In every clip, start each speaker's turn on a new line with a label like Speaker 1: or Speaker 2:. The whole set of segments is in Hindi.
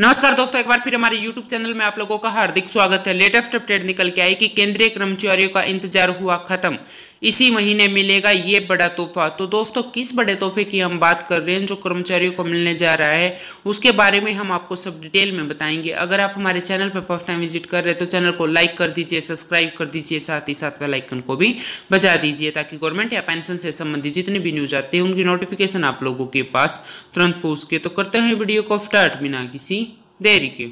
Speaker 1: नमस्कार दोस्तों एक बार फिर हमारे YouTube चैनल में आप लोगों का हार्दिक स्वागत है लेटेस्ट अपडेट निकल के आई कि केंद्रीय कर्मचारियों का इंतजार हुआ खत्म इसी महीने मिलेगा ये बड़ा तोहफा तो दोस्तों किस बड़े तोहफे की हम बात कर रहे हैं जो कर्मचारियों को मिलने जा रहा है उसके बारे में हम आपको सब डिटेल में बताएंगे अगर आप हमारे चैनल पर फर्स्ट टाइम विजिट कर रहे हैं तो चैनल को लाइक कर दीजिए सब्सक्राइब कर दीजिए साथ ही साथ वेलाइकन को भी बजा दीजिए ताकि गवर्नमेंट या पेंशन से संबंधित जितनी भी न्यूज आती है उनकी नोटिफिकेशन आप लोगों के पास तुरंत पहुँच के तो करते हैं वीडियो को स्टार्ट बिना किसी देरी के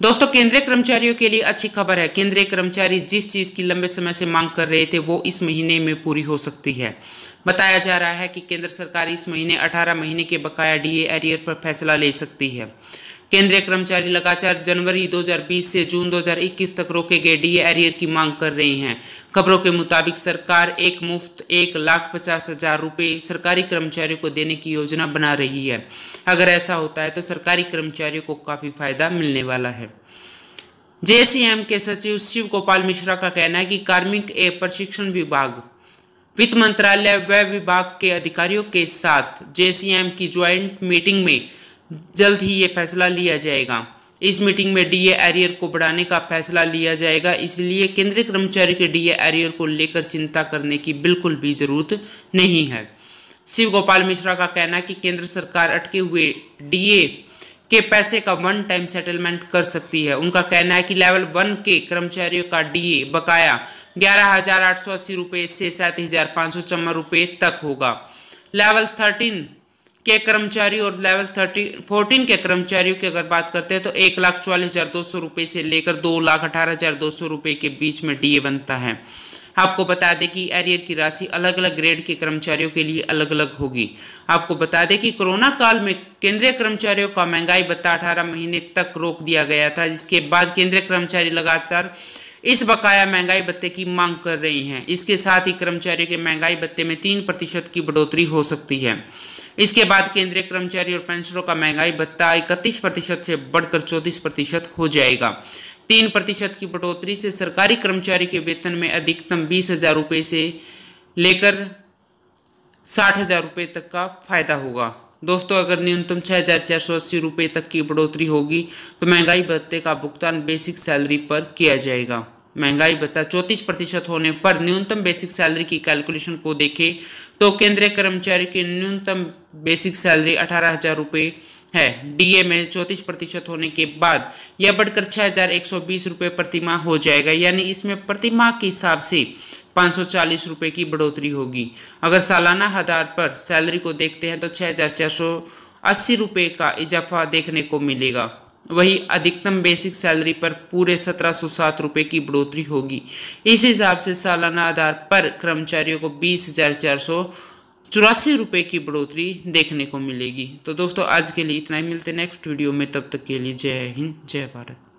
Speaker 1: दोस्तों केंद्रीय कर्मचारियों के लिए अच्छी खबर है केंद्रीय कर्मचारी जिस चीज़ की लंबे समय से मांग कर रहे थे वो इस महीने में पूरी हो सकती है बताया जा रहा है कि केंद्र सरकार इस महीने 18 महीने के बकाया डीए एरियर पर फैसला ले सकती है केंद्रीय कर्मचारी लगातार जनवरी 2020 से जून 2021 तक रोके गए डी एरियर की मांग कर रहे हैं खबरों के मुताबिक सरकार एक मुफ्त एक लाख पचास हजार रुपये सरकारी कर्मचारियों को देने की योजना बना रही है अगर ऐसा होता है तो सरकारी कर्मचारियों को काफ़ी फायदा मिलने वाला है जे के सचिव शिव गोपाल मिश्रा का कहना है कि कार्मिक एवं प्रशिक्षण विभाग वित्त मंत्रालय व विभाग के अधिकारियों के साथ जेसीएम की ज्वाइंट मीटिंग में जल्द ही ये फैसला लिया जाएगा इस मीटिंग में डीए एरियर को बढ़ाने का फैसला लिया जाएगा इसलिए केंद्रीय कर्मचारी के डीए एरियर को लेकर चिंता करने की बिल्कुल भी जरूरत नहीं है शिव गोपाल मिश्रा का कहना कि केंद्र सरकार अटके हुए डीए के पैसे का वन टाइम सेटलमेंट कर सकती है उनका कहना है कि लेवल वन के कर्मचारियों का डीए बकाया ग्यारह हजार आठ सौ अस्सी रुपये से सात हजार पाँच सौ रुपये तक होगा लेवल थर्टीन के कर्मचारी और लेवल थर्टी फोर्टीन के कर्मचारियों की अगर बात करते हैं तो एक लाख चौवालीस हज़ार दो सौ रुपये से लेकर दो लाख अठारह हज़ार दो सौ रुपये के बीच में डीए बनता है आपको बता दें कि एरियर की राशि अलग अलग ग्रेड के कर्मचारियों के लिए अलग अलग होगी आपको बता दें कि कोरोना काल में केंद्रीय कर्मचारियों का महंगाई बत्ता अठारह महीने तक रोक दिया गया था जिसके बाद केंद्रीय कर्मचारी लगातार इस बकाया महंगाई भत्ते की मांग कर रही हैं इसके साथ ही कर्मचारियों के महंगाई भत्ते में तीन प्रतिशत की बढ़ोतरी हो सकती है इसके बाद केंद्रीय कर्मचारी और पेंशनरों का महंगाई भत्ता इकतीस प्रतिशत से बढ़कर चौतीस प्रतिशत हो जाएगा तीन प्रतिशत की बढ़ोतरी से सरकारी कर्मचारी के वेतन में अधिकतम बीस हजार रुपये से लेकर साठ हजार रुपये तक का फायदा होगा दोस्तों अगर न्यूनतम छः हज़ार चार सौ अस्सी रुपये तक की बढ़ोतरी होगी तो महंगाई भत्ते का भुगतान बेसिक सैलरी पर किया जाएगा महंगाई भत्ता चौतीस प्रतिशत होने पर न्यूनतम बेसिक सैलरी की कैलकुलेशन को देखें तो केंद्रीय कर्मचारी की न्यूनतम बेसिक सैलरी अठारह हज़ार रुपये है डीए में चौतीस प्रतिशत होने के बाद यह बढ़कर छः हज़ार एक सौ बीस रुपये प्रतिमाह हो जाएगा यानी इसमें प्रतिमाह के हिसाब से पाँच सौ चालीस रुपये की बढ़ोतरी होगी अगर सालाना आधार पर सैलरी को देखते हैं तो छः हज़ार चार सौ अस्सी रुपये का इजाफा देखने को मिलेगा वही अधिकतम बेसिक सैलरी पर पूरे सत्रह सौ सात रुपये की बढ़ोतरी होगी इस हिसाब से सालाना आधार पर कर्मचारियों को बीस हज़ार चार सौ चौरासी रुपये की बढ़ोतरी देखने को मिलेगी तो दोस्तों आज के लिए इतना ही मिलते नेक्स्ट वीडियो में तब तक के लिए जय हिंद जय भारत